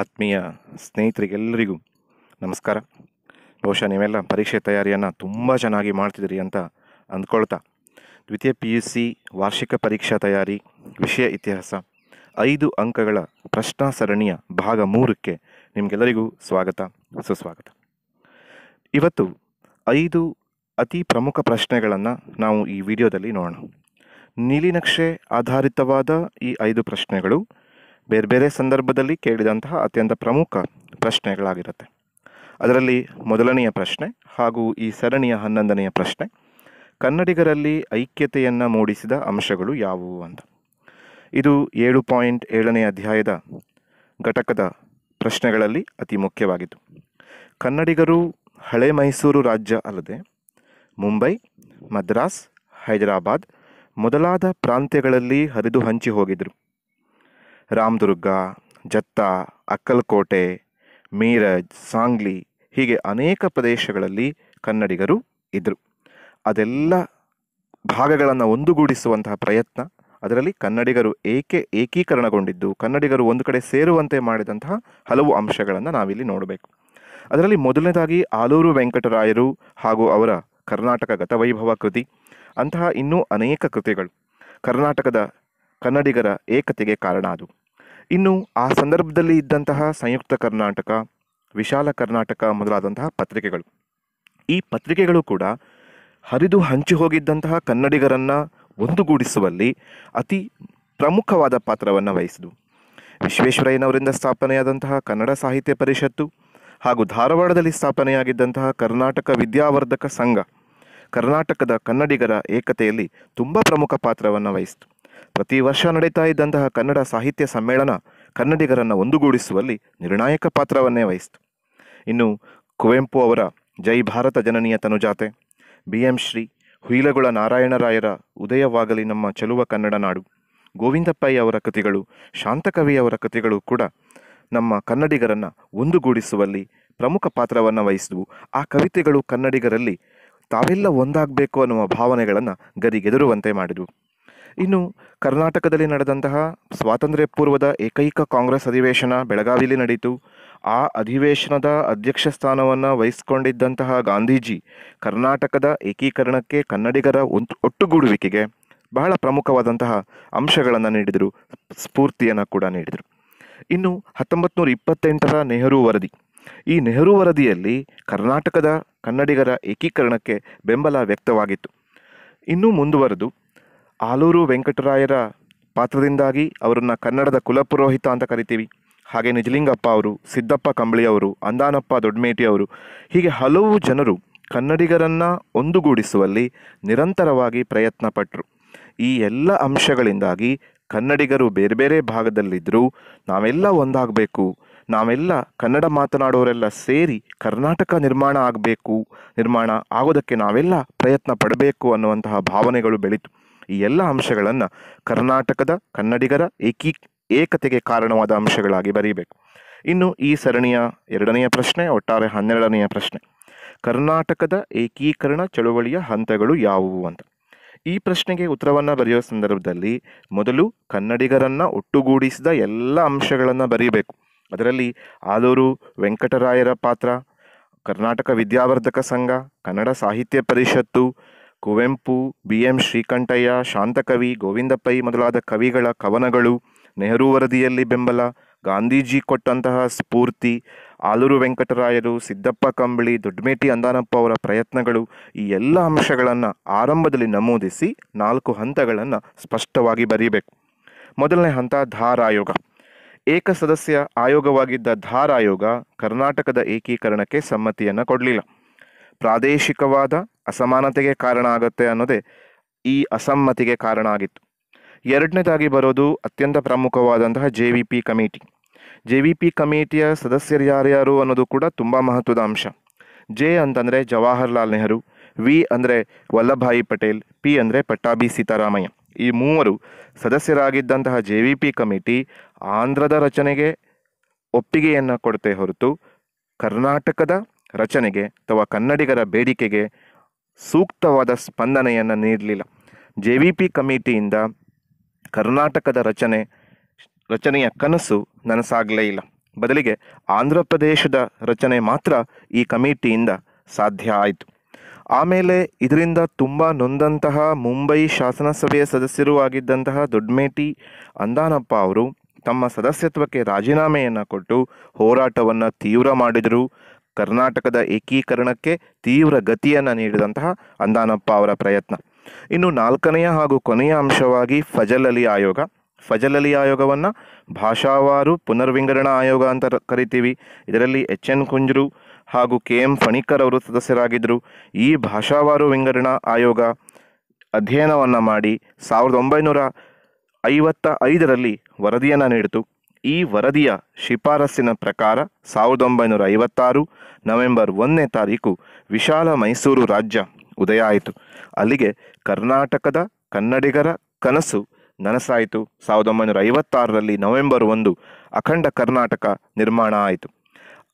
ಆತ್ಮೀಯ ಸ್ನೇಹಿತರಿಗೆಲ್ಲರಿಗೂ ನಮಸ್ಕಾರ ಬಹುಶಃ ನೀವೆಲ್ಲ ಪರೀಕ್ಷೆ ತಯಾರಿಯನ್ನು ತುಂಬ ಚೆನ್ನಾಗಿ ಮಾಡ್ತಿದ್ದೀರಿ ಅಂತ ಅಂದ್ಕೊಳ್ತಾ ದ್ವಿತೀಯ ಪಿ ಯು ಸಿ ವಾರ್ಷಿಕ ಪರೀಕ್ಷಾ ತಯಾರಿ ವಿಷಯ ಇತಿಹಾಸ ಐದು ಅಂಕಗಳ ಪ್ರಶ್ನಾ ಸರಣಿಯ ಭಾಗ ಮೂರಕ್ಕೆ ನಿಮಗೆಲ್ಲರಿಗೂ ಸ್ವಾಗತ ಸುಸ್ವಾಗತ ಇವತ್ತು ಐದು ಅತಿ ಪ್ರಮುಖ ಪ್ರಶ್ನೆಗಳನ್ನು ನಾವು ಈ ವಿಡಿಯೋದಲ್ಲಿ ನೋಡೋಣ ನೀಲಿನಕ್ಷೆ ಆಧಾರಿತವಾದ ಈ ಐದು ಪ್ರಶ್ನೆಗಳು ಬೇರೆ ಬೇರೆ ಸಂದರ್ಭದಲ್ಲಿ ಕೇಳಿದಂತಹ ಅತ್ಯಂತ ಪ್ರಮುಖ ಪ್ರಶ್ನೆಗಳಾಗಿರುತ್ತೆ ಅದರಲ್ಲಿ ಮೊದಲನೆಯ ಪ್ರಶ್ನೆ ಹಾಗೂ ಈ ಸರಣಿಯ ಹನ್ನೊಂದನೆಯ ಪ್ರಶ್ನೆ ಕನ್ನಡಿಗರಲ್ಲಿ ಐಕ್ಯತೆಯನ್ನು ಮೂಡಿಸಿದ ಅಂಶಗಳು ಯಾವುವು ಅಂತ ಇದು ಏಳು ಪಾಯಿಂಟ್ ಏಳನೇ ಅಧ್ಯಾಯದ ಘಟಕದ ಪ್ರಶ್ನೆಗಳಲ್ಲಿ ಅತಿ ಮುಖ್ಯವಾಗಿತ್ತು ಕನ್ನಡಿಗರು ಹಳೆ ಮೈಸೂರು ರಾಜ್ಯ ಅಲ್ಲದೆ ಮುಂಬೈ ಮದ್ರಾಸ್ ಹೈದರಾಬಾದ್ ಮೊದಲಾದ ಪ್ರಾಂತ್ಯಗಳಲ್ಲಿ ಹರಿದು ಹಂಚಿ ಹೋಗಿದ್ದರು ರಾಮದುರ್ಗ ಜತ್ತ ಅಕ್ಕಲಕೋಟೆ ಮೀರಜ್ ಸಾಂಗ್ಲಿ ಹೀಗೆ ಅನೇಕ ಪ್ರದೇಶಗಳಲ್ಲಿ ಕನ್ನಡಿಗರು ಇದ್ದರು ಅದೆಲ್ಲ ಭಾಗಗಳನ್ನು ಒಂದುಗೂಡಿಸುವಂತಹ ಪ್ರಯತ್ನ ಅದರಲ್ಲಿ ಕನ್ನಡಿಗರು ಏಕೆ ಏಕೀಕರಣಗೊಂಡಿದ್ದು ಕನ್ನಡಿಗರು ಒಂದು ಕಡೆ ಸೇರುವಂತೆ ಮಾಡಿದಂತಹ ಹಲವು ಅಂಶಗಳನ್ನು ನಾವಿಲ್ಲಿ ನೋಡಬೇಕು ಅದರಲ್ಲಿ ಮೊದಲನೇದಾಗಿ ಆಲೂರು ವೆಂಕಟರಾಯರು ಹಾಗೂ ಅವರ ಕರ್ನಾಟಕ ಗತವೈಭವ ಕೃತಿ ಅಂತಹ ಇನ್ನೂ ಅನೇಕ ಕೃತಿಗಳು ಕರ್ನಾಟಕದ ಕನ್ನಡಿಗರ ಏಕತೆಗೆ ಕಾರಣ ಅದು ಇನ್ನು ಆ ಸಂದರ್ಭದಲ್ಲಿ ಇದ್ದಂತಹ ಸಂಯುಕ್ತ ಕರ್ನಾಟಕ ವಿಶಾಲ ಕರ್ನಾಟಕ ಮೊದಲಾದಂತಹ ಪತ್ರಿಕೆಗಳು ಈ ಪತ್ರಿಕೆಗಳು ಕೂಡ ಹರಿದು ಹಂಚಿ ಹೋಗಿದ್ದಂತಹ ಕನ್ನಡಿಗರನ್ನು ಒಂದುಗೂಡಿಸುವಲ್ಲಿ ಅತಿ ಪ್ರಮುಖವಾದ ಪಾತ್ರವನ್ನು ವಹಿಸಿದವು ವಿಶ್ವೇಶ್ವರಯ್ಯನವರಿಂದ ಸ್ಥಾಪನೆಯಾದಂತಹ ಕನ್ನಡ ಸಾಹಿತ್ಯ ಪರಿಷತ್ತು ಹಾಗೂ ಧಾರವಾಡದಲ್ಲಿ ಸ್ಥಾಪನೆಯಾಗಿದ್ದಂತಹ ಕರ್ನಾಟಕ ವಿದ್ಯಾವರ್ಧಕ ಸಂಘ ಕರ್ನಾಟಕದ ಕನ್ನಡಿಗರ ಏಕತೆಯಲ್ಲಿ ತುಂಬ ಪ್ರಮುಖ ಪಾತ್ರವನ್ನು ವಹಿಸಿತು ಪ್ರತಿ ವರ್ಷ ನಡೀತಾ ಇದ್ದಂತಹ ಕನ್ನಡ ಸಾಹಿತ್ಯ ಸಮ್ಮೇಳನ ಕನ್ನಡಿಗರನ್ನು ಒಂದುಗೂಡಿಸುವಲ್ಲಿ ನಿರ್ಣಾಯಕ ಪಾತ್ರವನ್ನೇ ವಹಿಸಿತು ಇನ್ನು ಕುವೆಂಪು ಅವರ ಜೈ ಭಾರತ ಜನನಿಯ ತನುಜಾತೆ ಬಿ ಎಂ ಶ್ರೀ ಹುಯಿಲಗುಳ ನಾರಾಯಣರಾಯರ ಉದಯವಾಗಲಿ ನಮ್ಮ ಚೆಲುವ ಕನ್ನಡ ನಾಡು ಗೋವಿಂದಪ್ಪಯ್ಯ ಅವರ ಕೃತಿಗಳು ಶಾಂತಕವಿಯವರ ಕೃತಿಗಳು ಕೂಡ ನಮ್ಮ ಕನ್ನಡಿಗರನ್ನು ಒಂದುಗೂಡಿಸುವಲ್ಲಿ ಪ್ರಮುಖ ಪಾತ್ರವನ್ನು ವಹಿಸಿದವು ಆ ಕವಿತೆಗಳು ಕನ್ನಡಿಗರಲ್ಲಿ ತಾವೆಲ್ಲ ಒಂದಾಗಬೇಕು ಅನ್ನುವ ಭಾವನೆಗಳನ್ನು ಗರಿಗೆದರುವಂತೆ ಮಾಡಿದವು ಇನ್ನು ಕರ್ನಾಟಕದಲ್ಲಿ ನಡೆದಂತಹ ಸ್ವಾತಂತ್ರ್ಯ ಪೂರ್ವದ ಏಕೈಕ ಕಾಂಗ್ರೆಸ್ ಅಧಿವೇಶನ ಬೆಳಗಾವಿಯಲ್ಲಿ ನಡೆಯಿತು ಆ ಅಧಿವೇಶನದ ಅಧ್ಯಕ್ಷ ಸ್ಥಾನವನ್ನು ವಹಿಸಿಕೊಂಡಿದ್ದಂತಹ ಗಾಂಧೀಜಿ ಕರ್ನಾಟಕದ ಏಕೀಕರಣಕ್ಕೆ ಕನ್ನಡಿಗರ ಒಟ್ಟುಗೂಡುವಿಕೆಗೆ ಬಹಳ ಪ್ರಮುಖವಾದಂತಹ ಅಂಶಗಳನ್ನು ನೀಡಿದರು ಸ್ಫೂರ್ತಿಯನ್ನು ಕೂಡ ನೀಡಿದರು ಇನ್ನು ಹತ್ತೊಂಬತ್ತು ನೂರ ಇಪ್ಪತ್ತೆಂಟರ ನೆಹರು ವರದಿ ಈ ನೆಹರು ವರದಿಯಲ್ಲಿ ಕರ್ನಾಟಕದ ಕನ್ನಡಿಗರ ಏಕೀಕರಣಕ್ಕೆ ಬೆಂಬಲ ವ್ಯಕ್ತವಾಗಿತ್ತು ಇನ್ನೂ ಮುಂದುವರೆದು ಆಲೂರು ವೆಂಕಟರಾಯರ ಪಾತ್ರದಿಂದಾಗಿ ಅವರನ್ನು ಕನ್ನಡದ ಕುಲಪುರೋಹಿತ ಅಂತ ಕರಿತೀವಿ ಹಾಗೆ ನಿಜಲಿಂಗಪ್ಪ ಅವರು ಸಿದ್ದಪ್ಪ ಕಂಬಳಿಯವರು ಅಂದಾನಪ್ಪ ದೊಡ್ಡಮೇಟಿ ಅವರು ಹೀಗೆ ಹಲವು ಜನರು ಕನ್ನಡಿಗರನ್ನು ಒಂದುಗೂಡಿಸುವಲ್ಲಿ ನಿರಂತರವಾಗಿ ಪ್ರಯತ್ನ ಪಟ್ಟರು ಈ ಎಲ್ಲ ಅಂಶಗಳಿಂದಾಗಿ ಕನ್ನಡಿಗರು ಬೇರೆ ಬೇರೆ ಭಾಗದಲ್ಲಿದ್ದರೂ ನಾವೆಲ್ಲ ಒಂದಾಗಬೇಕು ನಾವೆಲ್ಲ ಕನ್ನಡ ಮಾತನಾಡೋರೆಲ್ಲ ಸೇರಿ ಕರ್ನಾಟಕ ನಿರ್ಮಾಣ ಆಗಬೇಕು ನಿರ್ಮಾಣ ಆಗೋದಕ್ಕೆ ನಾವೆಲ್ಲ ಪ್ರಯತ್ನ ಪಡಬೇಕು ಅನ್ನುವಂತಹ ಭಾವನೆಗಳು ಬೆಳೀತು ಈ ಎಲ್ಲ ಅಂಶಗಳನ್ನು ಕರ್ನಾಟಕದ ಕನ್ನಡಿಗರ ಏಕೀ ಏಕತೆಗೆ ಕಾರಣವಾದ ಅಂಶಗಳಾಗಿ ಬರೀಬೇಕು ಇನ್ನು ಈ ಸರಣಿಯ ಎರಡನೆಯ ಪ್ರಶ್ನೆ ಒಟ್ಟಾರೆ ಹನ್ನೆರಡನೆಯ ಪ್ರಶ್ನೆ ಕರ್ನಾಟಕದ ಏಕೀಕರಣ ಚಳುವಳಿಯ ಹಂತಗಳು ಯಾವುವು ಅಂತ ಈ ಪ್ರಶ್ನೆಗೆ ಉತ್ತರವನ್ನು ಬರೆಯೋ ಸಂದರ್ಭದಲ್ಲಿ ಮೊದಲು ಕನ್ನಡಿಗರನ್ನು ಒಟ್ಟುಗೂಡಿಸಿದ ಎಲ್ಲ ಅಂಶಗಳನ್ನು ಬರೀಬೇಕು ಅದರಲ್ಲಿ ಆಲೂರು ವೆಂಕಟರಾಯರ ಪಾತ್ರ ಕರ್ನಾಟಕ ವಿದ್ಯಾವರ್ಧಕ ಸಂಘ ಕನ್ನಡ ಸಾಹಿತ್ಯ ಪರಿಷತ್ತು ಕುವೆಂಪು ಬಿ ಎಂ ಶ್ರೀಕಂಠಯ್ಯ ಶಾಂತಕವಿ ಗೋವಿಂದ ಪೈ ಮೊದಲಾದ ಕವಿಗಳ ಕವನಗಳು ನೆಹರು ವರದಿಯಲ್ಲಿ ಬೆಂಬಲ ಗಾಂಧೀಜಿ ಕೊಟ್ಟಂತಹ ಸ್ಫೂರ್ತಿ ಆಲೂರು ವೆಂಕಟರಾಯರು ಸಿದ್ದಪ್ಪ ಕಂಬಳಿ ದೊಡ್ಡಮೇಟಿ ಅಂದಾನಪ್ಪ ಅವರ ಪ್ರಯತ್ನಗಳು ಈ ಎಲ್ಲ ಅಂಶಗಳನ್ನು ಆರಂಭದಲ್ಲಿ ನಮೂದಿಸಿ ನಾಲ್ಕು ಹಂತಗಳನ್ನು ಸ್ಪಷ್ಟವಾಗಿ ಬರೀಬೇಕು ಮೊದಲನೇ ಹಂತ ಧಾರ್ ಆಯೋಗ ಏಕ ಸದಸ್ಯ ಆಯೋಗವಾಗಿದ್ದ ಧಾರ್ ಆಯೋಗ ಕರ್ನಾಟಕದ ಏಕೀಕರಣಕ್ಕೆ ಸಮ್ಮತಿಯನ್ನು ಕೊಡಲಿಲ್ಲ ಪ್ರಾದೇಶಿಕವಾದ ಅಸಮಾನತೆಗೆ ಕಾರಣ ಆಗುತ್ತೆ ಅನ್ನೋದೇ ಈ ಅಸಮ್ಮತಿಗೆ ಕಾರಣ ಆಗಿತ್ತು ಎರಡನೇದಾಗಿ ಬರೋದು ಅತ್ಯಂತ ಪ್ರಮುಖವಾದಂತಹ J V P committee J V P ಕಮಿಟಿಯ ಸದಸ್ಯರು ಯಾರ್ಯಾರು ಅನ್ನೋದು ಕೂಡ ತುಂಬ ಮಹತ್ವದ ಅಂಶ ಜೆ ಅಂತಂದರೆ ಜವಾಹರ್ಲಾಲ್ ನೆಹರು ವಿ ಅಂದರೆ ವಲ್ಲಭಾಯಿ ಪಟೇಲ್ ಪಿ ಅಂದರೆ ಪಟ್ಟಾಭಿ ಸೀತಾರಾಮಯ್ಯ ಈ ಮೂವರು ಸದಸ್ಯರಾಗಿದ್ದಂತಹ ಜೆ ವಿ ಪಿ ಕಮಿಟಿ ಆಂಧ್ರದ ರಚನೆಗೆ ಒಪ್ಪಿಗೆಯನ್ನು ಕೊಡತೆ ಹೊರತು ಕರ್ನಾಟಕದ ರಚನೆಗೆ ಅಥವಾ ಕನ್ನಡಿಗರ ಬೇಡಿಕೆಗೆ ಸೂಕ್ತವಾದ ಸ್ಪಂದನೆಯನ್ನು ನೀಡಲಿಲ್ಲ ಜೆ ವಿ ಪಿ ಕಮಿಟಿಯಿಂದ ಕರ್ನಾಟಕದ ರಚನೆ ರಚನೆಯ ಕನಸು ನನಸಾಗಲೇ ಇಲ್ಲ ಬದಲಿಗೆ ಆಂಧ್ರ ಪ್ರದೇಶದ ರಚನೆ ಮಾತ್ರ ಈ ಕಮಿಟಿಯಿಂದ ಸಾಧ್ಯ ಆಯಿತು ಆಮೇಲೆ ಇದರಿಂದ ತುಂಬ ನೊಂದಂತಹ ಮುಂಬೈ ಶಾಸನಸಭೆಯ ಸದಸ್ಯರೂ ಆಗಿದ್ದಂತಹ ದೊಡ್ಡಮೇಟಿ ಅಂದಾನಪ್ಪ ಅವರು ತಮ್ಮ ಸದಸ್ಯತ್ವಕ್ಕೆ ರಾಜೀನಾಮೆಯನ್ನು ಕೊಟ್ಟು ಹೋರಾಟವನ್ನು ತೀವ್ರ ಮಾಡಿದರು ಕರ್ನಾಟಕದ ಏಕೀಕರಣಕ್ಕೆ ತೀವ್ರ ಗತಿಯನ್ನು ನೀಡಿದಂತಹ ಅಂದಾನಪ್ಪ ಅವರ ಪ್ರಯತ್ನ ಇನ್ನು ನಾಲ್ಕನೆಯ ಹಾಗೂ ಕೊನೆಯ ಅಂಶವಾಗಿ ಅಲಿ ಆಯೋಗ ಫಜಲ್ ಅಲಿ ಆಯೋಗವನ್ನು ಭಾಷಾವಾರು ಪುನರ್ವಿಂಗಡಣಾ ಆಯೋಗ ಅಂತ ಕರಿತೀವಿ ಇದರಲ್ಲಿ ಎಚ್ ಎನ್ ಕುಂಜರು ಹಾಗೂ ಕೆ ಎಂ ಫಣಿಕರ್ ಅವರು ಸದಸ್ಯರಾಗಿದ್ದರು ಈ ಭಾಷಾವಾರು ವಿಂಗಡಣಾ ಆಯೋಗ ಅಧ್ಯಯನವನ್ನು ಮಾಡಿ ಸಾವಿರದ ಒಂಬೈನೂರ ಐವತ್ತ ಐದರಲ್ಲಿ ವರದಿಯನ್ನು ನೀಡಿತು ಈ ವರದಿಯ ಶಿಫಾರಸ್ಸಿನ ಪ್ರಕಾರ ಸಾವಿರದ ಒಂಬೈನೂರ ಐವತ್ತಾರು ನವೆಂಬರ್ ಒಂದನೇ ತಾರೀಕು ವಿಶಾಲ ಮೈಸೂರು ರಾಜ್ಯ ಉದಯ ಆಯಿತು ಅಲ್ಲಿಗೆ ಕರ್ನಾಟಕದ ಕನ್ನಡಿಗರ ಕನಸು ನನಸಾಯಿತು ಸಾವಿರದ ಒಂಬೈನೂರ ಐವತ್ತಾರರಲ್ಲಿ ನವೆಂಬರ್ ಒಂದು ಅಖಂಡ ಕರ್ನಾಟಕ ನಿರ್ಮಾಣ ಆಯಿತು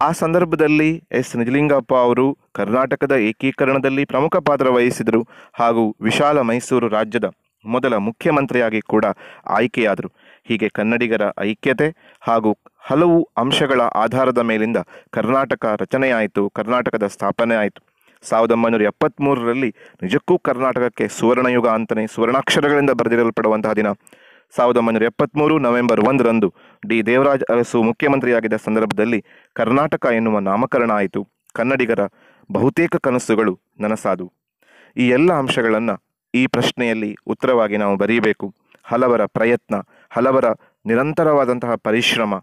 ಆ ಸಂದರ್ಭದಲ್ಲಿ ಎಸ್ ನಿಜಲಿಂಗಪ್ಪ ಅವರು ಕರ್ನಾಟಕದ ಏಕೀಕರಣದಲ್ಲಿ ಪ್ರಮುಖ ಪಾತ್ರ ವಹಿಸಿದರು ಹಾಗೂ ವಿಶಾಲ ಮೈಸೂರು ರಾಜ್ಯದ ಮೊದಲ ಮುಖ್ಯಮಂತ್ರಿಯಾಗಿ ಕೂಡ ಆಯ್ಕೆಯಾದರು ಹೀಗೆ ಕನ್ನಡಿಗರ ಐಕ್ಯತೆ ಹಾಗೂ ಹಲವು ಅಂಶಗಳ ಆಧಾರದ ಮೇಲಿಂದ ಕರ್ನಾಟಕ ರಚನೆಯಾಯಿತು ಕರ್ನಾಟಕದ ಸ್ಥಾಪನೆ ಆಯಿತು ಸಾವಿರದ ಒಂಬೈನೂರ ಎಪ್ಪತ್ತ್ಮೂರರಲ್ಲಿ ನಿಜಕ್ಕೂ ಕರ್ನಾಟಕಕ್ಕೆ ಸುವರ್ಣಯುಗ ಅಂತಲೇ ಸುವರ್ಣಾಕ್ಷರಗಳಿಂದ ಬರೆದಿರಲ್ಪಡುವಂತಹ ದಿನ ಸಾವಿರದ ಒಂಬೈನೂರ ಎಪ್ಪತ್ತ್ಮೂರು ನವೆಂಬರ್ ಒಂದರಂದು ಡಿ ದೇವರಾಜ್ ಅರಸು ಮುಖ್ಯಮಂತ್ರಿಯಾಗಿದ್ದ ಸಂದರ್ಭದಲ್ಲಿ ಕರ್ನಾಟಕ ಎನ್ನುವ ನಾಮಕರಣ ಆಯಿತು ಕನ್ನಡಿಗರ ಬಹುತೇಕ ಕನಸುಗಳು ನನಸಾದು ಈ ಎಲ್ಲ ಅಂಶಗಳನ್ನು ಈ ಪ್ರಶ್ನೆಯಲ್ಲಿ ಉತ್ತರವಾಗಿ ನಾವು ಬರೆಯಬೇಕು ಹಲವರ ಪ್ರಯತ್ನ ಹಲವರ ನಿರಂತರವಾದಂತಹ ಪರಿಶ್ರಮ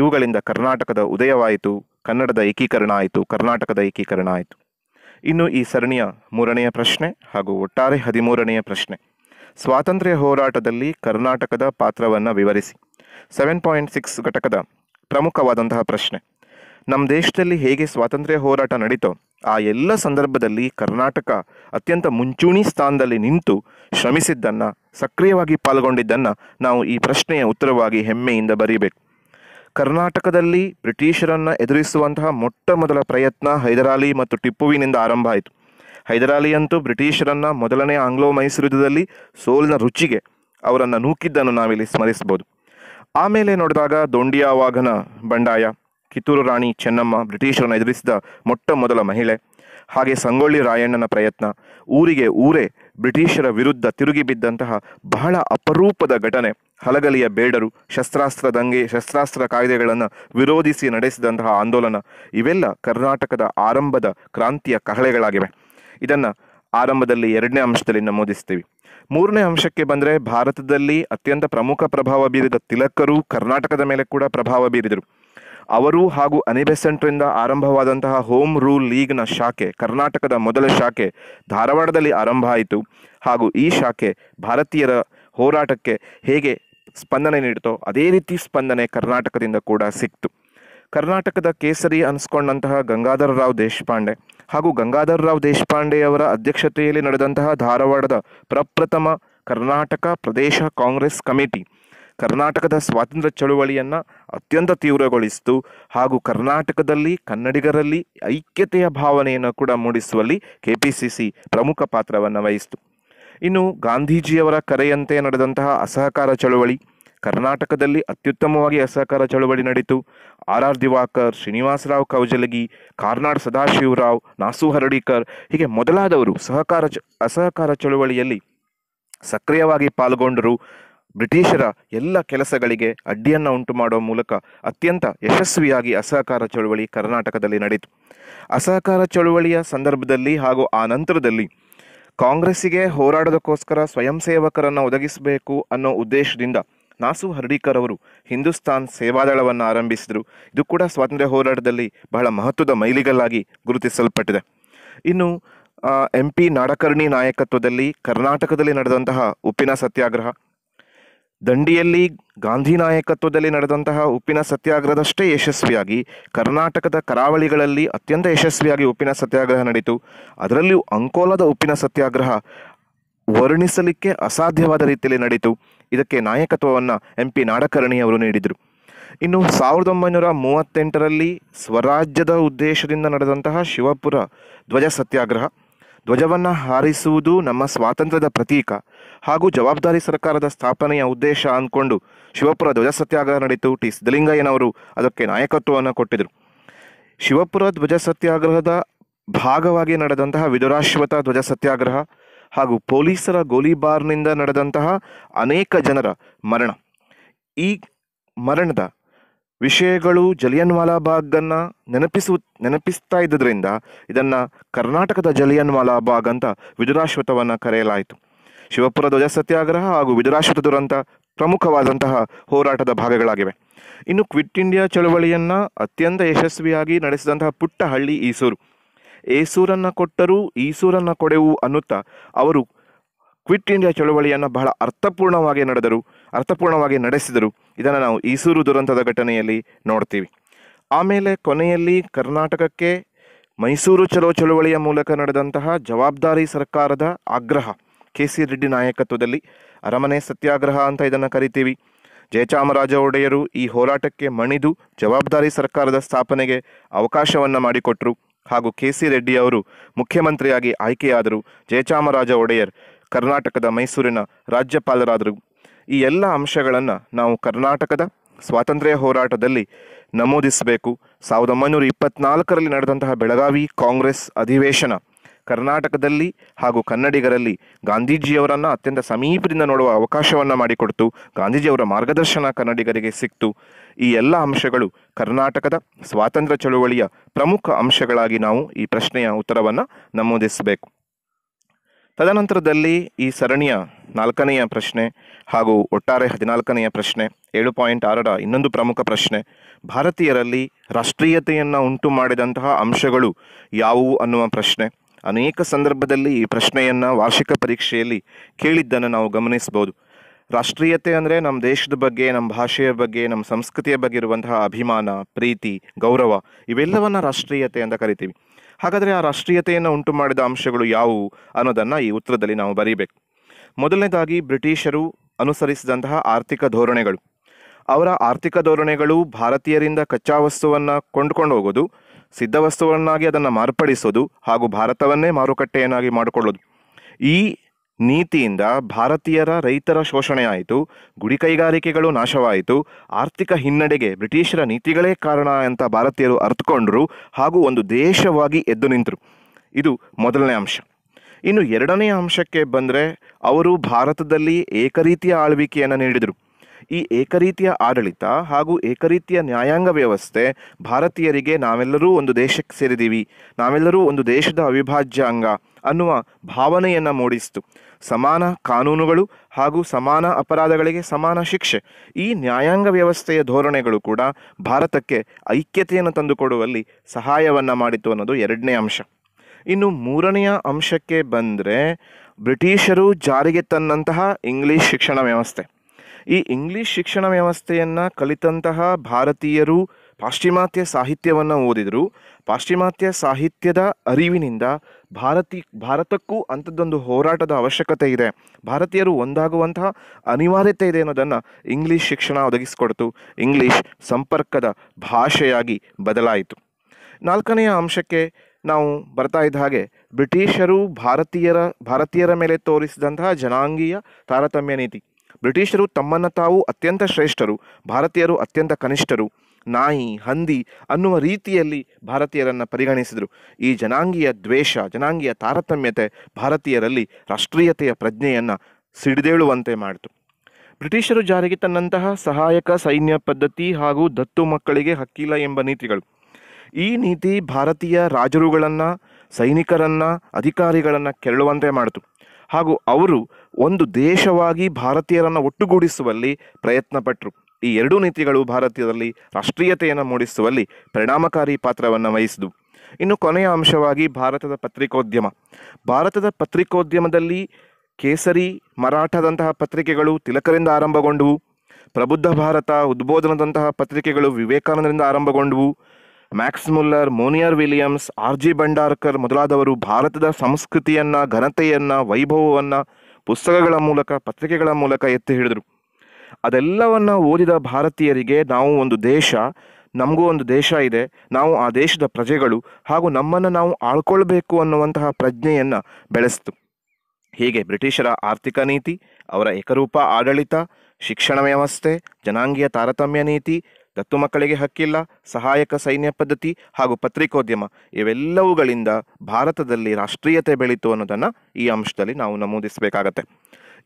ಇವುಗಳಿಂದ ಕರ್ನಾಟಕದ ಉದಯವಾಯಿತು ಕನ್ನಡದ ಏಕೀಕರಣ ಆಯಿತು ಕರ್ನಾಟಕದ ಏಕೀಕರಣ ಆಯಿತು ಇನ್ನು ಈ ಸರಣಿಯ ಮೂರನೆಯ ಪ್ರಶ್ನೆ ಹಾಗೂ ಒಟ್ಟಾರೆ ಹದಿಮೂರನೆಯ ಪ್ರಶ್ನೆ ಸ್ವಾತಂತ್ರ್ಯ ಹೋರಾಟದಲ್ಲಿ ಕರ್ನಾಟಕದ ಪಾತ್ರವನ್ನು ವಿವರಿಸಿ ಸೆವೆನ್ ಪಾಯಿಂಟ್ ಸಿಕ್ಸ್ ಘಟಕದ ಪ್ರಮುಖವಾದಂತಹ ಪ್ರಶ್ನೆ ನಮ್ಮ ದೇಶದಲ್ಲಿ ಹೇಗೆ ಸ್ವಾತಂತ್ರ್ಯ ಹೋರಾಟ ನಡೀತೋ ಆ ಎಲ್ಲ ಸಂದರ್ಭದಲ್ಲಿ ಕರ್ನಾಟಕ ಅತ್ಯಂತ ಮುಂಚೂಣಿ ಸ್ಥಾನದಲ್ಲಿ ನಿಂತು ಶ್ರಮಿಸಿದ್ದನ್ನು ಸಕ್ರಿಯವಾಗಿ ಪಾಲ್ಗೊಂಡಿದ್ದನ್ನು ನಾವು ಈ ಪ್ರಶ್ನೆಯ ಉತ್ತರವಾಗಿ ಹೆಮ್ಮೆಯಿಂದ ಬರೀಬೇಕು ಕರ್ನಾಟಕದಲ್ಲಿ ಬ್ರಿಟಿಷರನ್ನು ಎದುರಿಸುವಂತಹ ಮೊಟ್ಟ ಮೊದಲ ಪ್ರಯತ್ನ ಹೈದರಾಲಿ ಮತ್ತು ಟಿಪ್ಪುವಿನಿಂದ ಆರಂಭ ಆಯಿತು ಹೈದರಾಲಿಯಂತೂ ಬ್ರಿಟಿಷರನ್ನು ಮೊದಲನೇ ಆಂಗ್ಲೋ ಮೈಸೂರು ಯುದ್ಧದಲ್ಲಿ ಸೋಲಿನ ರುಚಿಗೆ ಅವರನ್ನು ನೂಕಿದ್ದನ್ನು ನಾವಿಲ್ಲಿ ಸ್ಮರಿಸಬಹುದು ಆಮೇಲೆ ನೋಡಿದಾಗ ವಾಘನ ಬಂಡಾಯ ಕಿತ್ತೂರು ರಾಣಿ ಚೆನ್ನಮ್ಮ ಬ್ರಿಟಿಷರನ್ನು ಎದುರಿಸಿದ ಮೊಟ್ಟ ಮೊದಲ ಮಹಿಳೆ ಹಾಗೆ ಸಂಗೊಳ್ಳಿ ರಾಯಣ್ಣನ ಪ್ರಯತ್ನ ಊರಿಗೆ ಊರೇ ಬ್ರಿಟಿಷರ ವಿರುದ್ಧ ತಿರುಗಿ ಬಿದ್ದಂತಹ ಬಹಳ ಅಪರೂಪದ ಘಟನೆ ಹಲಗಲಿಯ ಬೇಡರು ಶಸ್ತ್ರಾಸ್ತ್ರ ದಂಗೆ ಶಸ್ತ್ರಾಸ್ತ್ರ ಕಾಯ್ದೆಗಳನ್ನು ವಿರೋಧಿಸಿ ನಡೆಸಿದಂತಹ ಆಂದೋಲನ ಇವೆಲ್ಲ ಕರ್ನಾಟಕದ ಆರಂಭದ ಕ್ರಾಂತಿಯ ಕಹಳೆಗಳಾಗಿವೆ ಇದನ್ನು ಆರಂಭದಲ್ಲಿ ಎರಡನೇ ಅಂಶದಲ್ಲಿ ನಮೂದಿಸ್ತೀವಿ ಮೂರನೇ ಅಂಶಕ್ಕೆ ಬಂದರೆ ಭಾರತದಲ್ಲಿ ಅತ್ಯಂತ ಪ್ರಮುಖ ಪ್ರಭಾವ ಬೀರಿದ ತಿಲಕರು ಕರ್ನಾಟಕದ ಮೇಲೆ ಕೂಡ ಪ್ರಭಾವ ಬೀರಿದರು ಅವರು ಹಾಗೂ ಅನಿಬೆಸೆಂಟ್ರಿಂದ ಆರಂಭವಾದಂತಹ ಹೋಮ್ ರೂಲ್ ಲೀಗ್ನ ಶಾಖೆ ಕರ್ನಾಟಕದ ಮೊದಲ ಶಾಖೆ ಧಾರವಾಡದಲ್ಲಿ ಆರಂಭ ಆಯಿತು ಹಾಗೂ ಈ ಶಾಖೆ ಭಾರತೀಯರ ಹೋರಾಟಕ್ಕೆ ಹೇಗೆ ಸ್ಪಂದನೆ ನೀಡಿತೋ ಅದೇ ರೀತಿ ಸ್ಪಂದನೆ ಕರ್ನಾಟಕದಿಂದ ಕೂಡ ಸಿಕ್ತು ಕರ್ನಾಟಕದ ಕೇಸರಿ ಅನಿಸ್ಕೊಂಡಂತಹ ರಾವ್ ದೇಶಪಾಂಡೆ ಹಾಗೂ ದೇಶಪಾಂಡೆ ದೇಶಪಾಂಡೆಯವರ ಅಧ್ಯಕ್ಷತೆಯಲ್ಲಿ ನಡೆದಂತಹ ಧಾರವಾಡದ ಪ್ರಪ್ರಥಮ ಕರ್ನಾಟಕ ಪ್ರದೇಶ ಕಾಂಗ್ರೆಸ್ ಕಮಿಟಿ ಕರ್ನಾಟಕದ ಸ್ವಾತಂತ್ರ್ಯ ಚಳುವಳಿಯನ್ನು ಅತ್ಯಂತ ತೀವ್ರಗೊಳಿಸಿತು ಹಾಗೂ ಕರ್ನಾಟಕದಲ್ಲಿ ಕನ್ನಡಿಗರಲ್ಲಿ ಐಕ್ಯತೆಯ ಭಾವನೆಯನ್ನು ಕೂಡ ಮೂಡಿಸುವಲ್ಲಿ ಕೆ ಪಿ ಸಿ ಸಿ ಪ್ರಮುಖ ಪಾತ್ರವನ್ನು ವಹಿಸಿತು ಇನ್ನು ಗಾಂಧೀಜಿಯವರ ಕರೆಯಂತೆ ನಡೆದಂತಹ ಅಸಹಕಾರ ಚಳುವಳಿ ಕರ್ನಾಟಕದಲ್ಲಿ ಅತ್ಯುತ್ತಮವಾಗಿ ಅಸಹಕಾರ ಚಳುವಳಿ ನಡೆಯಿತು ಆರ್ ಆರ್ ದಿವಾಕರ್ ಶ್ರೀನಿವಾಸರಾವ್ ಕೌಜಲಗಿ ಕಾರ್ನಾಡ್ ಸದಾಶಿವರಾವ್ ನಾಸು ಹರಡಿಕರ್ ಹೀಗೆ ಮೊದಲಾದವರು ಸಹಕಾರ ಅಸಹಕಾರ ಚಳುವಳಿಯಲ್ಲಿ ಸಕ್ರಿಯವಾಗಿ ಪಾಲ್ಗೊಂಡರು ಬ್ರಿಟಿಷರ ಎಲ್ಲ ಕೆಲಸಗಳಿಗೆ ಅಡ್ಡಿಯನ್ನು ಉಂಟು ಮಾಡುವ ಮೂಲಕ ಅತ್ಯಂತ ಯಶಸ್ವಿಯಾಗಿ ಅಸಹಕಾರ ಚಳುವಳಿ ಕರ್ನಾಟಕದಲ್ಲಿ ನಡೆಯಿತು ಅಸಹಕಾರ ಚಳುವಳಿಯ ಸಂದರ್ಭದಲ್ಲಿ ಹಾಗೂ ಆ ನಂತರದಲ್ಲಿ ಕಾಂಗ್ರೆಸ್ಸಿಗೆ ಹೋರಾಡೋದಕ್ಕೋಸ್ಕರ ಸ್ವಯಂ ಸೇವಕರನ್ನು ಒದಗಿಸಬೇಕು ಅನ್ನೋ ಉದ್ದೇಶದಿಂದ ನಾಸು ಹರ್ಡೀಕರ್ ಅವರು ಹಿಂದೂಸ್ತಾನ್ ಸೇವಾದಳವನ್ನು ಆರಂಭಿಸಿದರು ಇದು ಕೂಡ ಸ್ವಾತಂತ್ರ್ಯ ಹೋರಾಟದಲ್ಲಿ ಬಹಳ ಮಹತ್ವದ ಮೈಲಿಗಲ್ಲಾಗಿ ಗುರುತಿಸಲ್ಪಟ್ಟಿದೆ ಇನ್ನು ಎಂ ಪಿ ನಾಡಕರ್ಣಿ ನಾಯಕತ್ವದಲ್ಲಿ ಕರ್ನಾಟಕದಲ್ಲಿ ನಡೆದಂತಹ ಉಪ್ಪಿನ ಸತ್ಯಾಗ್ರಹ ದಂಡಿಯಲ್ಲಿ ಗಾಂಧಿ ನಾಯಕತ್ವದಲ್ಲಿ ನಡೆದಂತಹ ಉಪ್ಪಿನ ಸತ್ಯಾಗ್ರಹದಷ್ಟೇ ಯಶಸ್ವಿಯಾಗಿ ಕರ್ನಾಟಕದ ಕರಾವಳಿಗಳಲ್ಲಿ ಅತ್ಯಂತ ಯಶಸ್ವಿಯಾಗಿ ಉಪ್ಪಿನ ಸತ್ಯಾಗ್ರಹ ನಡೆಯಿತು ಅದರಲ್ಲಿಯೂ ಅಂಕೋಲದ ಉಪ್ಪಿನ ಸತ್ಯಾಗ್ರಹ ವರ್ಣಿಸಲಿಕ್ಕೆ ಅಸಾಧ್ಯವಾದ ರೀತಿಯಲ್ಲಿ ನಡೆಯಿತು ಇದಕ್ಕೆ ನಾಯಕತ್ವವನ್ನು ಎಂ ಪಿ ನಾಡಕರ್ಣಿ ಅವರು ನೀಡಿದರು ಇನ್ನು ಸಾವಿರದ ಒಂಬೈನೂರ ಮೂವತ್ತೆಂಟರಲ್ಲಿ ಸ್ವರಾಜ್ಯದ ಉದ್ದೇಶದಿಂದ ನಡೆದಂತಹ ಶಿವಪುರ ಧ್ವಜ ಸತ್ಯಾಗ್ರಹ ಧ್ವಜವನ್ನು ಹಾರಿಸುವುದು ನಮ್ಮ ಸ್ವಾತಂತ್ರ್ಯದ ಪ್ರತೀಕ ಹಾಗೂ ಜವಾಬ್ದಾರಿ ಸರ್ಕಾರದ ಸ್ಥಾಪನೆಯ ಉದ್ದೇಶ ಅಂದ್ಕೊಂಡು ಶಿವಪುರ ಧ್ವಜ ಸತ್ಯಾಗ್ರಹ ನಡೆಯಿತು ಟಿ ಸಿದ್ದಲಿಂಗಯ್ಯನವರು ಅದಕ್ಕೆ ನಾಯಕತ್ವವನ್ನು ಕೊಟ್ಟಿದ್ದರು ಶಿವಪುರ ಧ್ವಜ ಸತ್ಯಾಗ್ರಹದ ಭಾಗವಾಗಿ ನಡೆದಂತಹ ವಿದುರಾಶ್ವತ ಧ್ವಜ ಸತ್ಯಾಗ್ರಹ ಹಾಗೂ ಪೊಲೀಸರ ಗೋಲಿಬಾರ್ನಿಂದ ನಡೆದಂತಹ ಅನೇಕ ಜನರ ಮರಣ ಈ ಮರಣದ ವಿಷಯಗಳು ಜಲಿಯನ್ವಾಲಾ ಬಾಗನ್ನು ನೆನಪಿಸು ನೆನಪಿಸ್ತಾ ಇದ್ದುದರಿಂದ ಇದನ್ನು ಕರ್ನಾಟಕದ ಜಲಿಯನ್ವಾಲಾ ಬಾಗ್ ಅಂತ ವಿದುರಾಶ್ವತವನ್ನು ಕರೆಯಲಾಯಿತು ಶಿವಪುರ ಧ್ವಜ ಸತ್ಯಾಗ್ರಹ ಹಾಗೂ ವಿದುರಾಶ್ವತ ದುರಂತ ಪ್ರಮುಖವಾದಂತಹ ಹೋರಾಟದ ಭಾಗಗಳಾಗಿವೆ ಇನ್ನು ಕ್ವಿಟ್ ಇಂಡಿಯಾ ಚಳವಳಿಯನ್ನು ಅತ್ಯಂತ ಯಶಸ್ವಿಯಾಗಿ ನಡೆಸಿದಂತಹ ಪುಟ್ಟಹಳ್ಳಿ ಈಸೂರು ಏಸೂರನ್ನು ಕೊಟ್ಟರೂ ಈಸೂರನ್ನು ಕೊಡೆವು ಅನ್ನುತ್ತಾ ಅವರು ಕ್ವಿಟ್ ಇಂಡಿಯಾ ಚಳವಳಿಯನ್ನು ಬಹಳ ಅರ್ಥಪೂರ್ಣವಾಗಿ ನಡೆದರು ಅರ್ಥಪೂರ್ಣವಾಗಿ ನಡೆಸಿದರು ಇದನ್ನು ನಾವು ಈಸೂರು ದುರಂತದ ಘಟನೆಯಲ್ಲಿ ನೋಡ್ತೀವಿ ಆಮೇಲೆ ಕೊನೆಯಲ್ಲಿ ಕರ್ನಾಟಕಕ್ಕೆ ಮೈಸೂರು ಚಲೋ ಚಳುವಳಿಯ ಮೂಲಕ ನಡೆದಂತಹ ಜವಾಬ್ದಾರಿ ಸರ್ಕಾರದ ಆಗ್ರಹ ಕೆ ಸಿ ರೆಡ್ಡಿ ನಾಯಕತ್ವದಲ್ಲಿ ಅರಮನೆ ಸತ್ಯಾಗ್ರಹ ಅಂತ ಇದನ್ನು ಕರಿತೀವಿ ಜಯಚಾಮರಾಜ ಒಡೆಯರು ಈ ಹೋರಾಟಕ್ಕೆ ಮಣಿದು ಜವಾಬ್ದಾರಿ ಸರ್ಕಾರದ ಸ್ಥಾಪನೆಗೆ ಅವಕಾಶವನ್ನು ಮಾಡಿಕೊಟ್ಟರು ಹಾಗೂ ಕೆ ಸಿ ರೆಡ್ಡಿಯವರು ಮುಖ್ಯಮಂತ್ರಿಯಾಗಿ ಆಯ್ಕೆಯಾದರು ಜಯಚಾಮರಾಜ ಒಡೆಯರ್ ಕರ್ನಾಟಕದ ಮೈಸೂರಿನ ರಾಜ್ಯಪಾಲರಾದರು ಈ ಎಲ್ಲ ಅಂಶಗಳನ್ನು ನಾವು ಕರ್ನಾಟಕದ ಸ್ವಾತಂತ್ರ್ಯ ಹೋರಾಟದಲ್ಲಿ ನಮೂದಿಸಬೇಕು ಸಾವಿರದ ಒಂಬೈನೂರ ಇಪ್ಪತ್ನಾಲ್ಕರಲ್ಲಿ ನಡೆದಂತಹ ಬೆಳಗಾವಿ ಕಾಂಗ್ರೆಸ್ ಅಧಿವೇಶನ ಕರ್ನಾಟಕದಲ್ಲಿ ಹಾಗೂ ಕನ್ನಡಿಗರಲ್ಲಿ ಗಾಂಧೀಜಿಯವರನ್ನು ಅತ್ಯಂತ ಸಮೀಪದಿಂದ ನೋಡುವ ಅವಕಾಶವನ್ನು ಮಾಡಿಕೊಡ್ತು ಗಾಂಧೀಜಿಯವರ ಮಾರ್ಗದರ್ಶನ ಕನ್ನಡಿಗರಿಗೆ ಸಿಕ್ತು ಈ ಎಲ್ಲ ಅಂಶಗಳು ಕರ್ನಾಟಕದ ಸ್ವಾತಂತ್ರ್ಯ ಚಳುವಳಿಯ ಪ್ರಮುಖ ಅಂಶಗಳಾಗಿ ನಾವು ಈ ಪ್ರಶ್ನೆಯ ಉತ್ತರವನ್ನು ನಮೂದಿಸಬೇಕು ತದನಂತರದಲ್ಲಿ ಈ ಸರಣಿಯ ನಾಲ್ಕನೆಯ ಪ್ರಶ್ನೆ ಹಾಗೂ ಒಟ್ಟಾರೆ ಹದಿನಾಲ್ಕನೆಯ ಪ್ರಶ್ನೆ ಏಳು ಪಾಯಿಂಟ್ ಆರರ ಇನ್ನೊಂದು ಪ್ರಮುಖ ಪ್ರಶ್ನೆ ಭಾರತೀಯರಲ್ಲಿ ರಾಷ್ಟ್ರೀಯತೆಯನ್ನು ಉಂಟು ಮಾಡಿದಂತಹ ಅಂಶಗಳು ಯಾವುವು ಅನ್ನುವ ಪ್ರಶ್ನೆ ಅನೇಕ ಸಂದರ್ಭದಲ್ಲಿ ಈ ಪ್ರಶ್ನೆಯನ್ನು ವಾರ್ಷಿಕ ಪರೀಕ್ಷೆಯಲ್ಲಿ ಕೇಳಿದ್ದನ್ನು ನಾವು ಗಮನಿಸಬಹುದು ರಾಷ್ಟ್ರೀಯತೆ ಅಂದರೆ ನಮ್ಮ ದೇಶದ ಬಗ್ಗೆ ನಮ್ಮ ಭಾಷೆಯ ಬಗ್ಗೆ ನಮ್ಮ ಸಂಸ್ಕೃತಿಯ ಬಗ್ಗೆ ಇರುವಂತಹ ಅಭಿಮಾನ ಪ್ರೀತಿ ಗೌರವ ಇವೆಲ್ಲವನ್ನು ರಾಷ್ಟ್ರೀಯತೆ ಅಂತ ಕರಿತೀವಿ ಹಾಗಾದರೆ ಆ ರಾಷ್ಟ್ರೀಯತೆಯನ್ನು ಉಂಟು ಮಾಡಿದ ಅಂಶಗಳು ಯಾವುವು ಅನ್ನೋದನ್ನು ಈ ಉತ್ತರದಲ್ಲಿ ನಾವು ಬರೀಬೇಕು ಮೊದಲನೇದಾಗಿ ಬ್ರಿಟಿಷರು ಅನುಸರಿಸಿದಂತಹ ಆರ್ಥಿಕ ಧೋರಣೆಗಳು ಅವರ ಆರ್ಥಿಕ ಧೋರಣೆಗಳು ಭಾರತೀಯರಿಂದ ಕಚ್ಚಾ ವಸ್ತುವನ್ನು ಕೊಂಡುಕೊಂಡು ಹೋಗೋದು ವಸ್ತುವನ್ನಾಗಿ ಅದನ್ನು ಮಾರ್ಪಡಿಸೋದು ಹಾಗೂ ಭಾರತವನ್ನೇ ಮಾರುಕಟ್ಟೆಯನ್ನಾಗಿ ಮಾಡಿಕೊಳ್ಳೋದು ಈ ನೀತಿಯಿಂದ ಭಾರತೀಯರ ರೈತರ ಶೋಷಣೆ ಆಯಿತು ಗುಡಿ ಕೈಗಾರಿಕೆಗಳು ನಾಶವಾಯಿತು ಆರ್ಥಿಕ ಹಿನ್ನಡೆಗೆ ಬ್ರಿಟಿಷರ ನೀತಿಗಳೇ ಕಾರಣ ಅಂತ ಭಾರತೀಯರು ಅರ್ಥಕೊಂಡರು ಹಾಗೂ ಒಂದು ದೇಶವಾಗಿ ಎದ್ದು ನಿಂತರು ಇದು ಮೊದಲನೇ ಅಂಶ ಇನ್ನು ಎರಡನೇ ಅಂಶಕ್ಕೆ ಬಂದರೆ ಅವರು ಭಾರತದಲ್ಲಿ ಏಕರೀತಿಯ ಆಳ್ವಿಕೆಯನ್ನು ನೀಡಿದರು ಈ ಏಕರೀತಿಯ ಆಡಳಿತ ಹಾಗೂ ಏಕರೀತಿಯ ನ್ಯಾಯಾಂಗ ವ್ಯವಸ್ಥೆ ಭಾರತೀಯರಿಗೆ ನಾವೆಲ್ಲರೂ ಒಂದು ದೇಶಕ್ಕೆ ಸೇರಿದ್ದೀವಿ ನಾವೆಲ್ಲರೂ ಒಂದು ದೇಶದ ಅವಿಭಾಜ್ಯ ಅಂಗ ಅನ್ನುವ ಭಾವನೆಯನ್ನು ಮೂಡಿಸಿತು ಸಮಾನ ಕಾನೂನುಗಳು ಹಾಗೂ ಸಮಾನ ಅಪರಾಧಗಳಿಗೆ ಸಮಾನ ಶಿಕ್ಷೆ ಈ ನ್ಯಾಯಾಂಗ ವ್ಯವಸ್ಥೆಯ ಧೋರಣೆಗಳು ಕೂಡ ಭಾರತಕ್ಕೆ ಐಕ್ಯತೆಯನ್ನು ತಂದುಕೊಡುವಲ್ಲಿ ಸಹಾಯವನ್ನು ಮಾಡಿತು ಅನ್ನೋದು ಎರಡನೇ ಅಂಶ ಇನ್ನು ಮೂರನೆಯ ಅಂಶಕ್ಕೆ ಬಂದರೆ ಬ್ರಿಟಿಷರು ಜಾರಿಗೆ ತಂದಂತಹ ಇಂಗ್ಲೀಷ್ ಶಿಕ್ಷಣ ವ್ಯವಸ್ಥೆ ಈ ಇಂಗ್ಲೀಷ್ ಶಿಕ್ಷಣ ವ್ಯವಸ್ಥೆಯನ್ನು ಕಲಿತಂತಹ ಭಾರತೀಯರು ಪಾಶ್ಚಿಮಾತ್ಯ ಸಾಹಿತ್ಯವನ್ನು ಓದಿದರು ಪಾಶ್ಚಿಮಾತ್ಯ ಸಾಹಿತ್ಯದ ಅರಿವಿನಿಂದ ಭಾರತಿ ಭಾರತಕ್ಕೂ ಅಂಥದ್ದೊಂದು ಹೋರಾಟದ ಅವಶ್ಯಕತೆ ಇದೆ ಭಾರತೀಯರು ಒಂದಾಗುವಂತಹ ಅನಿವಾರ್ಯತೆ ಇದೆ ಅನ್ನೋದನ್ನು ಇಂಗ್ಲೀಷ್ ಶಿಕ್ಷಣ ಒದಗಿಸಿಕೊಡ್ತು ಇಂಗ್ಲೀಷ್ ಸಂಪರ್ಕದ ಭಾಷೆಯಾಗಿ ಬದಲಾಯಿತು ನಾಲ್ಕನೆಯ ಅಂಶಕ್ಕೆ ನಾವು ಬರ್ತಾ ಇದ್ದ ಹಾಗೆ ಬ್ರಿಟಿಷರು ಭಾರತೀಯರ ಭಾರತೀಯರ ಮೇಲೆ ತೋರಿಸಿದಂತಹ ಜನಾಂಗೀಯ ತಾರತಮ್ಯ ನೀತಿ ಬ್ರಿಟಿಷರು ತಮ್ಮನ್ನು ತಾವು ಅತ್ಯಂತ ಶ್ರೇಷ್ಠರು ಭಾರತೀಯರು ಅತ್ಯಂತ ಕನಿಷ್ಠರು ನಾಯಿ ಹಂದಿ ಅನ್ನುವ ರೀತಿಯಲ್ಲಿ ಭಾರತೀಯರನ್ನು ಪರಿಗಣಿಸಿದರು ಈ ಜನಾಂಗೀಯ ದ್ವೇಷ ಜನಾಂಗೀಯ ತಾರತಮ್ಯತೆ ಭಾರತೀಯರಲ್ಲಿ ರಾಷ್ಟ್ರೀಯತೆಯ ಪ್ರಜ್ಞೆಯನ್ನು ಸಿಡಿದೇಳುವಂತೆ ಮಾಡಿತು ಬ್ರಿಟಿಷರು ಜಾರಿಗೆ ತನ್ನಂತಹ ಸಹಾಯಕ ಸೈನ್ಯ ಪದ್ಧತಿ ಹಾಗೂ ದತ್ತು ಮಕ್ಕಳಿಗೆ ಹಕ್ಕಿಲ್ಲ ಎಂಬ ನೀತಿಗಳು ಈ ನೀತಿ ಭಾರತೀಯ ರಾಜರುಗಳನ್ನು ಸೈನಿಕರನ್ನು ಅಧಿಕಾರಿಗಳನ್ನು ಕೆರಳುವಂತೆ ಮಾಡಿತು ಹಾಗೂ ಅವರು ಒಂದು ದೇಶವಾಗಿ ಭಾರತೀಯರನ್ನು ಒಟ್ಟುಗೂಡಿಸುವಲ್ಲಿ ಪ್ರಯತ್ನಪಟ್ಟರು ಈ ಎರಡೂ ನೀತಿಗಳು ಭಾರತೀಯದಲ್ಲಿ ರಾಷ್ಟ್ರೀಯತೆಯನ್ನು ಮೂಡಿಸುವಲ್ಲಿ ಪರಿಣಾಮಕಾರಿ ಪಾತ್ರವನ್ನು ವಹಿಸಿದವು ಇನ್ನು ಕೊನೆಯ ಅಂಶವಾಗಿ ಭಾರತದ ಪತ್ರಿಕೋದ್ಯಮ ಭಾರತದ ಪತ್ರಿಕೋದ್ಯಮದಲ್ಲಿ ಕೇಸರಿ ಮರಾಠದಂತಹ ಪತ್ರಿಕೆಗಳು ತಿಲಕರಿಂದ ಆರಂಭಗೊಂಡವು ಪ್ರಬುದ್ಧ ಭಾರತ ಉದ್ಬೋಧನದಂತಹ ಪತ್ರಿಕೆಗಳು ವಿವೇಕಾನಂದರಿಂದ ಆರಂಭಗೊಂಡವು Max Muller Monier Williams R G Bhandarkar ಮೊದಲಾದವರು ಭಾರತದ ಸಂಸ್ಕೃತಿಯನ್ನು ಘನತೆಯನ್ನು ವೈಭವವನ್ನು ಪುಸ್ತಕಗಳ ಮೂಲಕ ಪತ್ರಿಕೆಗಳ ಮೂಲಕ ಎತ್ತಿ ಹಿಡಿದರು ಅದೆಲ್ಲವನ್ನು ಓದಿದ ಭಾರತೀಯರಿಗೆ ನಾವು ಒಂದು ದೇಶ ನಮಗೂ ಒಂದು ದೇಶ ಇದೆ ನಾವು ಆ ದೇಶದ ಪ್ರಜೆಗಳು ಹಾಗೂ ನಮ್ಮನ್ನು ನಾವು ಆಳ್ಕೊಳ್ಬೇಕು ಅನ್ನುವಂತಹ ಪ್ರಜ್ಞೆಯನ್ನು ಬೆಳೆಸ್ತು ಹೀಗೆ ಬ್ರಿಟಿಷರ ಆರ್ಥಿಕ ನೀತಿ ಅವರ ಏಕರೂಪ ಆಡಳಿತ ಶಿಕ್ಷಣ ವ್ಯವಸ್ಥೆ ಜನಾಂಗೀಯ ತಾರತಮ್ಯ ನೀತಿ ದತ್ತು ಮಕ್ಕಳಿಗೆ ಹಕ್ಕಿಲ್ಲ ಸಹಾಯಕ ಸೈನ್ಯ ಪದ್ಧತಿ ಹಾಗೂ ಪತ್ರಿಕೋದ್ಯಮ ಇವೆಲ್ಲವುಗಳಿಂದ ಭಾರತದಲ್ಲಿ ರಾಷ್ಟ್ರೀಯತೆ ಬೆಳೀತು ಅನ್ನೋದನ್ನು ಈ ಅಂಶದಲ್ಲಿ ನಾವು ನಮೂದಿಸಬೇಕಾಗತ್ತೆ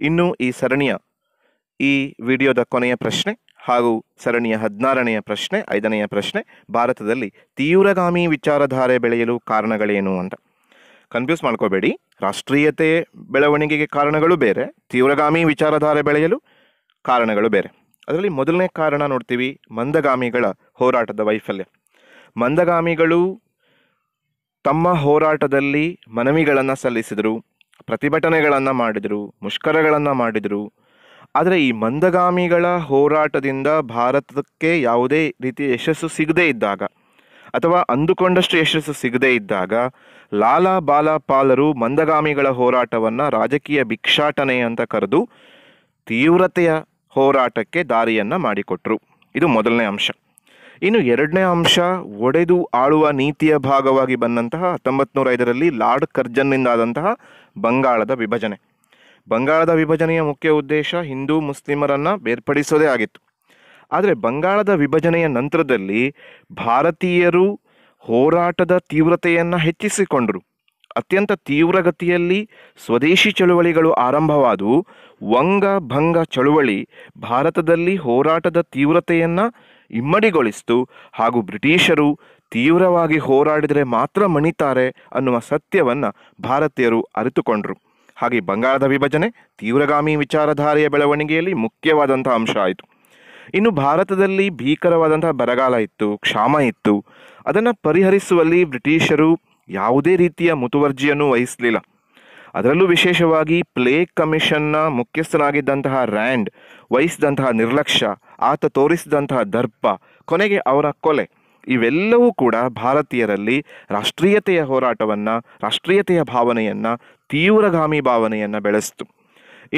ಇನ್ನು ಈ ಸರಣಿಯ ಈ ವಿಡಿಯೋದ ಕೊನೆಯ ಪ್ರಶ್ನೆ ಹಾಗೂ ಸರಣಿಯ ಹದಿನಾರನೆಯ ಪ್ರಶ್ನೆ ಐದನೆಯ ಪ್ರಶ್ನೆ ಭಾರತದಲ್ಲಿ ತೀವ್ರಗಾಮಿ ವಿಚಾರಧಾರೆ ಬೆಳೆಯಲು ಕಾರಣಗಳೇನು ಅಂತ ಕನ್ಫ್ಯೂಸ್ ಮಾಡ್ಕೋಬೇಡಿ ರಾಷ್ಟ್ರೀಯತೆ ಬೆಳವಣಿಗೆಗೆ ಕಾರಣಗಳು ಬೇರೆ ತೀವ್ರಗಾಮಿ ವಿಚಾರಧಾರೆ ಬೆಳೆಯಲು ಕಾರಣಗಳು ಬೇರೆ ಅದರಲ್ಲಿ ಮೊದಲನೇ ಕಾರಣ ನೋಡ್ತೀವಿ ಮಂದಗಾಮಿಗಳ ಹೋರಾಟದ ವೈಫಲ್ಯ ಮಂದಗಾಮಿಗಳು ತಮ್ಮ ಹೋರಾಟದಲ್ಲಿ ಮನವಿಗಳನ್ನು ಸಲ್ಲಿಸಿದರು ಪ್ರತಿಭಟನೆಗಳನ್ನು ಮಾಡಿದರು ಮುಷ್ಕರಗಳನ್ನು ಮಾಡಿದರು ಆದರೆ ಈ ಮಂದಗಾಮಿಗಳ ಹೋರಾಟದಿಂದ ಭಾರತಕ್ಕೆ ಯಾವುದೇ ರೀತಿಯ ಯಶಸ್ಸು ಸಿಗದೇ ಇದ್ದಾಗ ಅಥವಾ ಅಂದುಕೊಂಡಷ್ಟು ಯಶಸ್ಸು ಸಿಗದೇ ಇದ್ದಾಗ ಲಾಲಾ ಬಾಲಾಪಾಲರು ಮಂದಗಾಮಿಗಳ ಹೋರಾಟವನ್ನು ರಾಜಕೀಯ ಭಿಕ್ಷಾಟನೆ ಅಂತ ಕರೆದು ತೀವ್ರತೆಯ ಹೋರಾಟಕ್ಕೆ ದಾರಿಯನ್ನು ಮಾಡಿಕೊಟ್ರು ಇದು ಮೊದಲನೇ ಅಂಶ ಇನ್ನು ಎರಡನೇ ಅಂಶ ಒಡೆದು ಆಳುವ ನೀತಿಯ ಭಾಗವಾಗಿ ಬಂದಂತಹ ಹತ್ತೊಂಬತ್ತು ಐದರಲ್ಲಿ ಲಾರ್ಡ್ ಕರ್ಜನ್ನಿಂದಾದಂತಹ ಬಂಗಾಳದ ವಿಭಜನೆ ಬಂಗಾಳದ ವಿಭಜನೆಯ ಮುಖ್ಯ ಉದ್ದೇಶ ಹಿಂದೂ ಮುಸ್ಲಿಮರನ್ನು ಬೇರ್ಪಡಿಸೋದೇ ಆಗಿತ್ತು ಆದರೆ ಬಂಗಾಳದ ವಿಭಜನೆಯ ನಂತರದಲ್ಲಿ ಭಾರತೀಯರು ಹೋರಾಟದ ತೀವ್ರತೆಯನ್ನು ಹೆಚ್ಚಿಸಿಕೊಂಡರು ಅತ್ಯಂತ ತೀವ್ರಗತಿಯಲ್ಲಿ ಸ್ವದೇಶಿ ಚಳುವಳಿಗಳು ಆರಂಭವಾದವು ವಂಗ ಭಂಗ ಚಳುವಳಿ ಭಾರತದಲ್ಲಿ ಹೋರಾಟದ ತೀವ್ರತೆಯನ್ನು ಇಮ್ಮಡಿಗೊಳಿಸಿತು ಹಾಗೂ ಬ್ರಿಟಿಷರು ತೀವ್ರವಾಗಿ ಹೋರಾಡಿದರೆ ಮಾತ್ರ ಮಣಿತಾರೆ ಅನ್ನುವ ಸತ್ಯವನ್ನು ಭಾರತೀಯರು ಅರಿತುಕೊಂಡರು ಹಾಗೆ ಬಂಗಾಳದ ವಿಭಜನೆ ತೀವ್ರಗಾಮಿ ವಿಚಾರಧಾರೆಯ ಬೆಳವಣಿಗೆಯಲ್ಲಿ ಮುಖ್ಯವಾದಂಥ ಅಂಶ ಆಯಿತು ಇನ್ನು ಭಾರತದಲ್ಲಿ ಭೀಕರವಾದಂಥ ಬರಗಾಲ ಇತ್ತು ಕ್ಷಾಮ ಇತ್ತು ಅದನ್ನು ಪರಿಹರಿಸುವಲ್ಲಿ ಬ್ರಿಟಿಷರು ಯಾವುದೇ ರೀತಿಯ ಮುತುವರ್ಜಿಯನ್ನು ವಹಿಸಲಿಲ್ಲ ಅದರಲ್ಲೂ ವಿಶೇಷವಾಗಿ ಪ್ಲೇ ಕಮಿಷನ್ನ ಮುಖ್ಯಸ್ಥನಾಗಿದ್ದಂತಹ ರ್ಯಾಂಡ್ ವಹಿಸಿದಂತಹ ನಿರ್ಲಕ್ಷ್ಯ ಆತ ತೋರಿಸಿದಂತಹ ದರ್ಪ ಕೊನೆಗೆ ಅವರ ಕೊಲೆ ಇವೆಲ್ಲವೂ ಕೂಡ ಭಾರತೀಯರಲ್ಲಿ ರಾಷ್ಟ್ರೀಯತೆಯ ಹೋರಾಟವನ್ನು ರಾಷ್ಟ್ರೀಯತೆಯ ಭಾವನೆಯನ್ನು ತೀವ್ರಗಾಮಿ ಭಾವನೆಯನ್ನು ಬೆಳೆಸ್ತು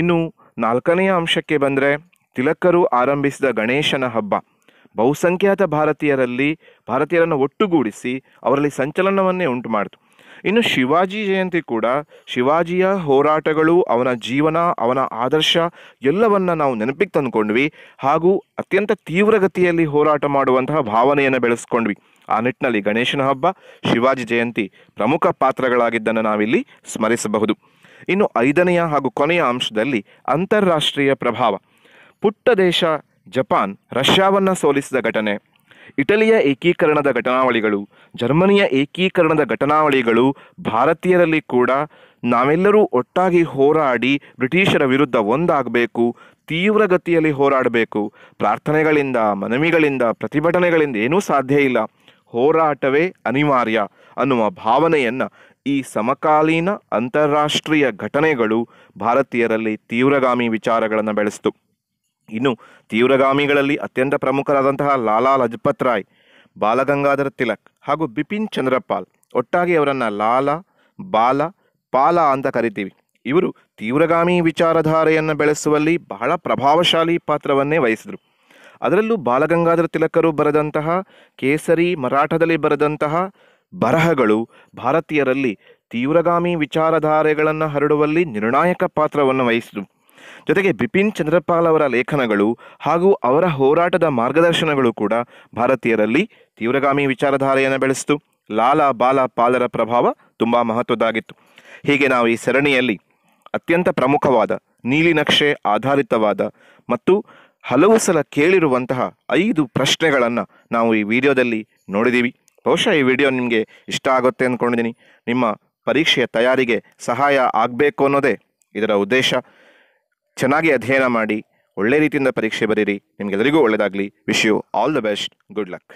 ಇನ್ನು ನಾಲ್ಕನೆಯ ಅಂಶಕ್ಕೆ ಬಂದರೆ ತಿಲಕರು ಆರಂಭಿಸಿದ ಗಣೇಶನ ಹಬ್ಬ ಬಹುಸಂಖ್ಯಾತ ಭಾರತೀಯರಲ್ಲಿ ಭಾರತೀಯರನ್ನು ಒಟ್ಟುಗೂಡಿಸಿ ಅವರಲ್ಲಿ ಸಂಚಲನವನ್ನೇ ಉಂಟು ಮಾಡಿತು ಇನ್ನು ಶಿವಾಜಿ ಜಯಂತಿ ಕೂಡ ಶಿವಾಜಿಯ ಹೋರಾಟಗಳು ಅವನ ಜೀವನ ಅವನ ಆದರ್ಶ ಎಲ್ಲವನ್ನು ನಾವು ನೆನಪಿಗೆ ತಂದುಕೊಂಡ್ವಿ ಹಾಗೂ ಅತ್ಯಂತ ತೀವ್ರಗತಿಯಲ್ಲಿ ಹೋರಾಟ ಮಾಡುವಂತಹ ಭಾವನೆಯನ್ನು ಬೆಳೆಸ್ಕೊಂಡ್ವಿ ಆ ನಿಟ್ಟಿನಲ್ಲಿ ಗಣೇಶನ ಹಬ್ಬ ಶಿವಾಜಿ ಜಯಂತಿ ಪ್ರಮುಖ ಪಾತ್ರಗಳಾಗಿದ್ದನ್ನು ನಾವಿಲ್ಲಿ ಸ್ಮರಿಸಬಹುದು ಇನ್ನು ಐದನೆಯ ಹಾಗೂ ಕೊನೆಯ ಅಂಶದಲ್ಲಿ ಅಂತಾರಾಷ್ಟ್ರೀಯ ಪ್ರಭಾವ ಪುಟ್ಟ ದೇಶ ಜಪಾನ್ ರಷ್ಯಾವನ್ನು ಸೋಲಿಸಿದ ಘಟನೆ ಇಟಲಿಯ ಏಕೀಕರಣದ ಘಟನಾವಳಿಗಳು ಜರ್ಮನಿಯ ಏಕೀಕರಣದ ಘಟನಾವಳಿಗಳು ಭಾರತೀಯರಲ್ಲಿ ಕೂಡ ನಾವೆಲ್ಲರೂ ಒಟ್ಟಾಗಿ ಹೋರಾಡಿ ಬ್ರಿಟಿಷರ ವಿರುದ್ಧ ಒಂದಾಗಬೇಕು ತೀವ್ರಗತಿಯಲ್ಲಿ ಹೋರಾಡಬೇಕು ಪ್ರಾರ್ಥನೆಗಳಿಂದ ಮನವಿಗಳಿಂದ ಪ್ರತಿಭಟನೆಗಳಿಂದ ಏನೂ ಸಾಧ್ಯ ಇಲ್ಲ ಹೋರಾಟವೇ ಅನಿವಾರ್ಯ ಅನ್ನುವ ಭಾವನೆಯನ್ನು ಈ ಸಮಕಾಲೀನ ಅಂತಾರಾಷ್ಟ್ರೀಯ ಘಟನೆಗಳು ಭಾರತೀಯರಲ್ಲಿ ತೀವ್ರಗಾಮಿ ವಿಚಾರಗಳನ್ನು ಬೆಳೆಸಿತು ಇನ್ನು ತೀವ್ರಗಾಮಿಗಳಲ್ಲಿ ಅತ್ಯಂತ ಪ್ರಮುಖರಾದಂತಹ ಲಾಲಾ ಲಜಪತ್ ರಾಯ್ ಬಾಲಗಂಗಾಧರ ತಿಲಕ್ ಹಾಗೂ ಬಿಪಿನ್ ಚಂದ್ರಪಾಲ್ ಒಟ್ಟಾಗಿ ಅವರನ್ನು ಲಾಲಾ ಬಾಲ ಪಾಲ ಅಂತ ಕರಿತೀವಿ ಇವರು ತೀವ್ರಗಾಮಿ ವಿಚಾರಧಾರೆಯನ್ನು ಬೆಳೆಸುವಲ್ಲಿ ಬಹಳ ಪ್ರಭಾವಶಾಲಿ ಪಾತ್ರವನ್ನೇ ವಹಿಸಿದರು ಅದರಲ್ಲೂ ಬಾಲಗಂಗಾಧರ ತಿಲಕರು ಬರೆದಂತಹ ಕೇಸರಿ ಮರಾಠದಲ್ಲಿ ಬರೆದಂತಹ ಬರಹಗಳು ಭಾರತೀಯರಲ್ಲಿ ತೀವ್ರಗಾಮಿ ವಿಚಾರಧಾರೆಗಳನ್ನು ಹರಡುವಲ್ಲಿ ನಿರ್ಣಾಯಕ ಪಾತ್ರವನ್ನು ವಹಿಸಿದರು ಜೊತೆಗೆ ಬಿಪಿನ್ ಚಂದ್ರಪಾಲ್ ಅವರ ಲೇಖನಗಳು ಹಾಗೂ ಅವರ ಹೋರಾಟದ ಮಾರ್ಗದರ್ಶನಗಳು ಕೂಡ ಭಾರತೀಯರಲ್ಲಿ ತೀವ್ರಗಾಮಿ ವಿಚಾರಧಾರೆಯನ್ನು ಬೆಳೆಸಿತು ಲಾಲ ಬಾಲ ಪಾಲರ ಪ್ರಭಾವ ತುಂಬ ಮಹತ್ವದ್ದಾಗಿತ್ತು ಹೀಗೆ ನಾವು ಈ ಸರಣಿಯಲ್ಲಿ ಅತ್ಯಂತ ಪ್ರಮುಖವಾದ ನೀಲಿನಕ್ಷೆ ಆಧಾರಿತವಾದ ಮತ್ತು ಹಲವು ಸಲ ಕೇಳಿರುವಂತಹ ಐದು ಪ್ರಶ್ನೆಗಳನ್ನು ನಾವು ಈ ವಿಡಿಯೋದಲ್ಲಿ ನೋಡಿದ್ದೀವಿ ಬಹುಶಃ ಈ ವಿಡಿಯೋ ನಿಮಗೆ ಇಷ್ಟ ಆಗುತ್ತೆ ಅಂದ್ಕೊಂಡಿದ್ದೀನಿ ನಿಮ್ಮ ಪರೀಕ್ಷೆಯ ತಯಾರಿಗೆ ಸಹಾಯ ಆಗಬೇಕು ಅನ್ನೋದೇ ಇದರ ಉದ್ದೇಶ ಚೆನ್ನಾಗಿ ಅಧ್ಯಯನ ಮಾಡಿ ಒಳ್ಳೆ ರೀತಿಯಿಂದ ಪರೀಕ್ಷೆ ಬರೀರಿ ನಿಮಗೆಲ್ಲರಿಗೂ ಒಳ್ಳೆಯದಾಗಲಿ wish you all the best good luck